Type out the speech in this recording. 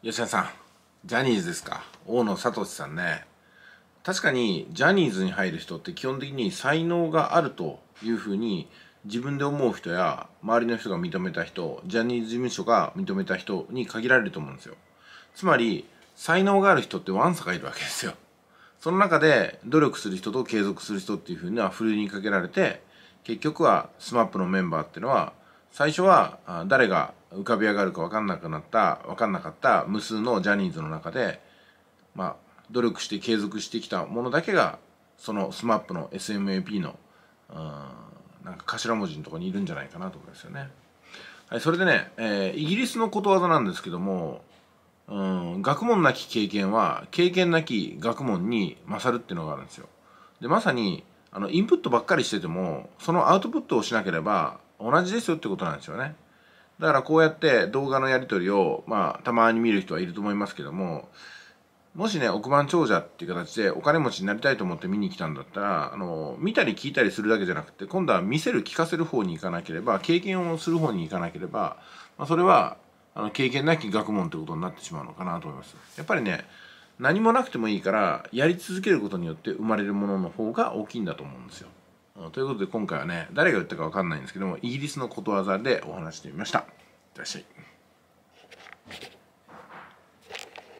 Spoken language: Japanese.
吉田さんジャニーズですか大野聡さんね確かにジャニーズに入る人って基本的に才能があるというふうに自分で思う人や周りの人が認めた人ジャニーズ事務所が認めた人に限られると思うんですよつまり才能がある人ってワンサがいるわけですよその中で努力する人と継続する人っていうふうなふるいにかけられて結局は SMAP のメンバーっていうのは最初は誰が浮かび上がるか分かんなくなった分かんなかった無数のジャニーズの中で、まあ、努力して継続してきたものだけがその SMAP の SMAP のなんか頭文字のところにいるんじゃないかなと思いますよね。はい、それでね、えー、イギリスのことわざなんですけども、うん、学問なき経験は経験なき学問に勝るっていうのがあるんですよ。でまさにあのインプットばっかりしててもそのアウトプットをしなければ同じですよってことなんですよね。だからこうやって動画のやり取りを、まあ、たまに見る人はいると思いますけども、もしね、億万長者っていう形でお金持ちになりたいと思って見に来たんだったら、あの、見たり聞いたりするだけじゃなくて、今度は見せる、聞かせる方に行かなければ、経験をする方に行かなければ、まあ、それは、あの、経験なき学問ってことになってしまうのかなと思います。やっぱりね、何もなくてもいいから、やり続けることによって生まれるものの方が大きいんだと思うんですよ。ということで今回はね誰が言ったか分かんないんですけどもイギリスのことわざでお話してみましたいらっしゃい